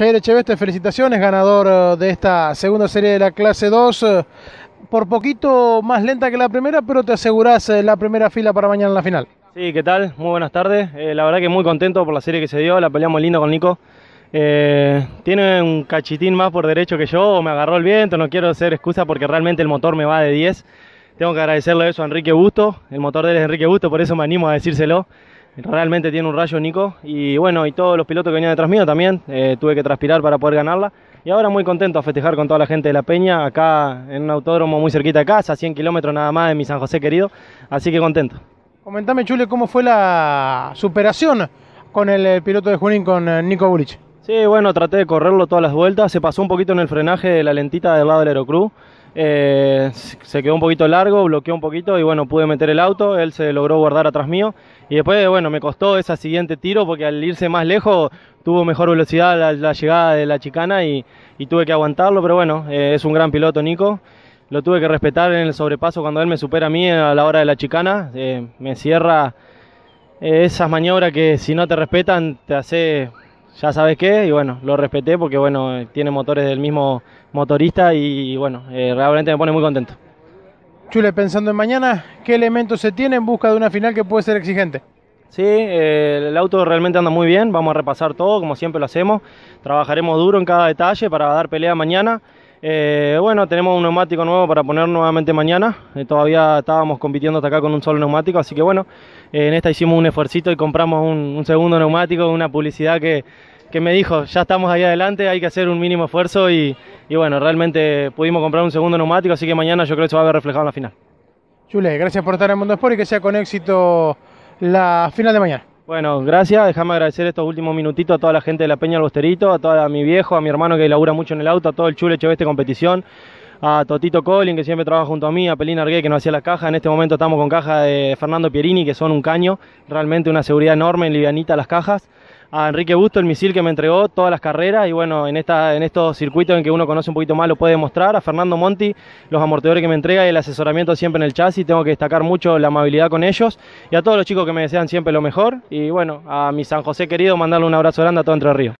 Jair Echeveste, felicitaciones, ganador eh, de esta segunda serie de la clase 2. Eh, por poquito más lenta que la primera, pero te asegurás eh, la primera fila para mañana en la final. Sí, ¿qué tal? Muy buenas tardes. la verdad que muy contento por la serie que se dio, la peleamos lindo con Nico. tiene un cachitín más por derecho que yo, me agarró el viento, no quiero hacer excusa porque realmente el motor me va de 10. Tengo que agradecerle eso a Enrique Busto, el motor de él es Enrique Busto, por eso me animo a decírselo realmente tiene un rayo Nico y bueno, y todos los pilotos que venían detrás mío también, eh, tuve que transpirar para poder ganarla y ahora muy contento a festejar con toda la gente de La Peña acá en un autódromo muy cerquita de casa, 100 kilómetros nada más de mi San José querido, así que contento. Comentame Chule, ¿cómo fue la superación con el eh, piloto de Junín, con eh, Nico Bulich? Sí, bueno, traté de correrlo todas las vueltas, se pasó un poquito en el frenaje de la lentita del lado del Aerocruz eh, se quedó un poquito largo, bloqueó un poquito y bueno, pude meter el auto, él se logró guardar atrás mío y después, bueno, me costó ese siguiente tiro porque al irse más lejos tuvo mejor velocidad la, llegada de la chicana y, tuve que aguantarlo, pero bueno, eh, es un gran piloto Nico, lo tuve que respetar en el sobrepaso cuando él me supera a mí a la hora de la chicana, eh, me cierra esas maniobras que si no te respetan te hace ya sabes qué, y bueno, lo respeté porque bueno, tiene motores del mismo motorista y bueno, eh, realmente me pone muy contento. Chule, pensando en mañana, ¿qué elementos se tiene en busca de una final que puede ser exigente? Sí, eh, el auto realmente anda muy bien, vamos a repasar todo como siempre lo hacemos, trabajaremos duro en cada detalle para dar pelea mañana. Eh, bueno, tenemos un neumático nuevo para poner nuevamente mañana. todavía estábamos compitiendo hasta acá con un solo neumático, así que bueno, en esta hicimos un esfuerzo y compramos un, un segundo neumático, una publicidad que, que me dijo, ya estamos ahí adelante, hay que hacer un mínimo esfuerzo y, bueno, realmente pudimos comprar un segundo neumático, así que mañana yo creo que se va a ver reflejado en la final. Chule, gracias por estar en Mundo Sport y que sea con éxito la final de mañana. Bueno, gracias. Déjame agradecer estos últimos minutitos a toda la gente de la Peña Albosterito, a toda mi viejo, a mi hermano que labura mucho en el auto, a todo el chule cheveste de competición, a Totito Collin, que siempre trabaja junto a mí, a Pelín Argué que nos hacía las cajas, En este momento estamos con cajas de Fernando Pierini que son un caño, realmente una seguridad enorme, livianita las cajas a Enrique Busto el misil que me entregó todas las carreras y bueno, en, esta, en estos circuitos en que uno conoce un poquito más lo puede demostrar, a Fernando Monti los amortiguadores que me entrega y el asesoramiento siempre en el chasis, tengo que destacar mucho la amabilidad con ellos y a todos los chicos que me desean siempre lo mejor y bueno, a mi San José querido mandarle un abrazo grande a todo Entre Ríos.